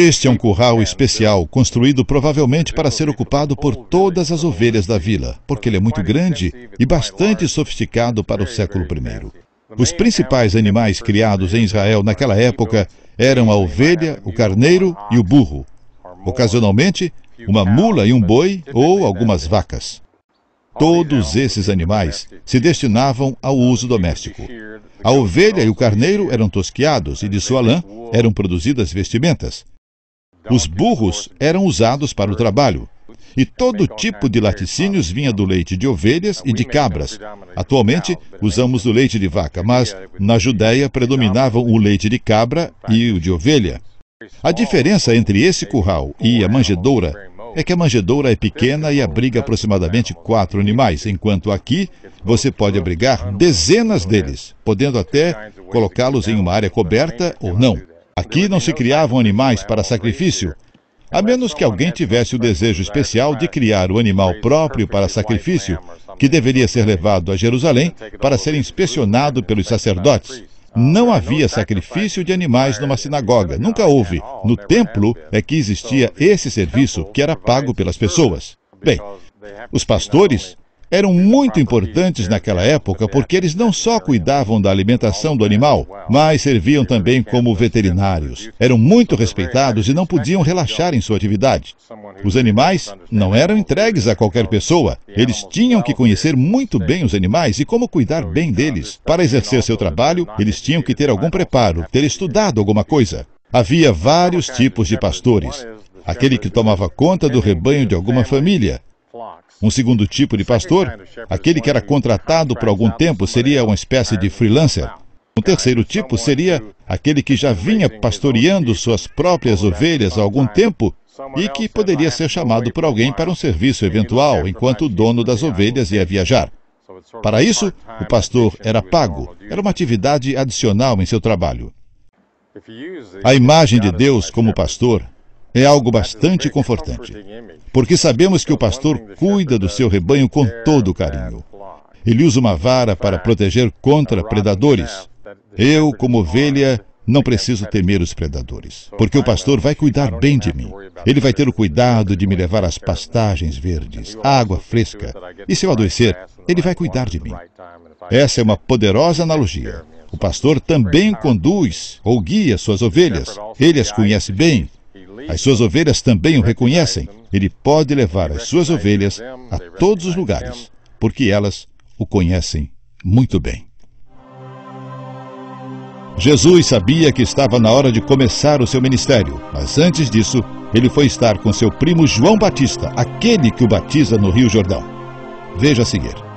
Este é um curral uh, especial, construído provavelmente para ser ocupado por todas as ovelhas da vila, porque ele é muito grande e bastante sofisticado para o século I. Os principais animais criados em Israel naquela época eram a ovelha, o carneiro e o burro. Ocasionalmente, uma mula e um boi ou algumas vacas. Todos esses animais se destinavam ao uso doméstico. A ovelha e o carneiro eram tosquiados e de sua lã eram produzidas vestimentas. Os burros eram usados para o trabalho. E todo tipo de laticínios vinha do leite de ovelhas e de cabras. Atualmente, usamos o leite de vaca, mas na Judéia predominavam o leite de cabra e o de ovelha. A diferença entre esse curral e a manjedoura é que a manjedoura é pequena e abriga aproximadamente quatro animais, enquanto aqui você pode abrigar dezenas deles, podendo até colocá-los em uma área coberta ou não. Aqui não se criavam animais para sacrifício, a menos que alguém tivesse o desejo especial de criar o animal próprio para sacrifício, que deveria ser levado a Jerusalém para ser inspecionado pelos sacerdotes. Não havia sacrifício de animais numa sinagoga, nunca houve. No templo é que existia esse serviço que era pago pelas pessoas. Bem, os pastores eram muito importantes naquela época porque eles não só cuidavam da alimentação do animal, mas serviam também como veterinários. Eram muito respeitados e não podiam relaxar em sua atividade. Os animais não eram entregues a qualquer pessoa. Eles tinham que conhecer muito bem os animais e como cuidar bem deles. Para exercer seu trabalho, eles tinham que ter algum preparo, ter estudado alguma coisa. Havia vários tipos de pastores aquele que tomava conta do rebanho de alguma família, um segundo tipo de pastor, aquele que era contratado por algum tempo, seria uma espécie de freelancer. Um terceiro tipo seria aquele que já vinha pastoreando suas próprias ovelhas há algum tempo e que poderia ser chamado por alguém para um serviço eventual, enquanto o dono das ovelhas ia viajar. Para isso, o pastor era pago, era uma atividade adicional em seu trabalho. A imagem de Deus como pastor é algo bastante confortante, porque sabemos que o pastor cuida do seu rebanho com todo carinho. Ele usa uma vara para proteger contra predadores. Eu, como ovelha, não preciso temer os predadores, porque o pastor vai cuidar bem de mim. Ele vai ter o cuidado de me levar às pastagens verdes, água fresca. E se eu adoecer, ele vai cuidar de mim. Essa é uma poderosa analogia. O pastor também conduz ou guia suas ovelhas. Ele as conhece bem as suas ovelhas também o reconhecem. Ele pode levar as suas ovelhas a todos os lugares, porque elas o conhecem muito bem. Jesus sabia que estava na hora de começar o seu ministério, mas antes disso, ele foi estar com seu primo João Batista, aquele que o batiza no Rio Jordão. Veja a seguir.